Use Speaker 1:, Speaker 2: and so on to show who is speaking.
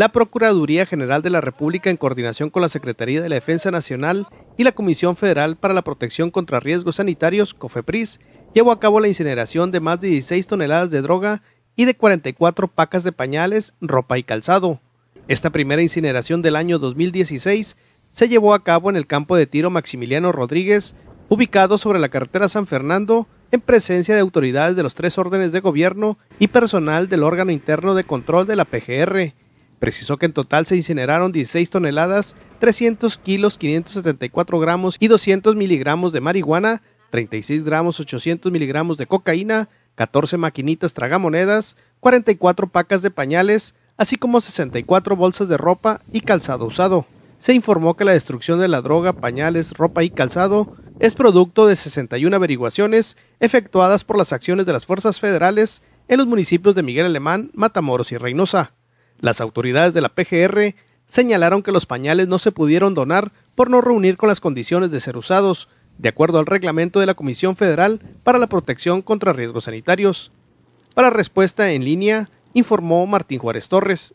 Speaker 1: la Procuraduría General de la República en coordinación con la Secretaría de la Defensa Nacional y la Comisión Federal para la Protección contra Riesgos Sanitarios, COFEPRIS, llevó a cabo la incineración de más de 16 toneladas de droga y de 44 pacas de pañales, ropa y calzado. Esta primera incineración del año 2016 se llevó a cabo en el campo de tiro Maximiliano Rodríguez, ubicado sobre la carretera San Fernando, en presencia de autoridades de los tres órdenes de gobierno y personal del órgano interno de control de la PGR, Precisó que en total se incineraron 16 toneladas, 300 kilos, 574 gramos y 200 miligramos de marihuana, 36 gramos, 800 miligramos de cocaína, 14 maquinitas tragamonedas, 44 pacas de pañales, así como 64 bolsas de ropa y calzado usado. Se informó que la destrucción de la droga, pañales, ropa y calzado es producto de 61 averiguaciones efectuadas por las acciones de las fuerzas federales en los municipios de Miguel Alemán, Matamoros y Reynosa. Las autoridades de la PGR señalaron que los pañales no se pudieron donar por no reunir con las condiciones de ser usados, de acuerdo al reglamento de la Comisión Federal para la Protección contra Riesgos Sanitarios. Para respuesta en línea, informó Martín Juárez Torres,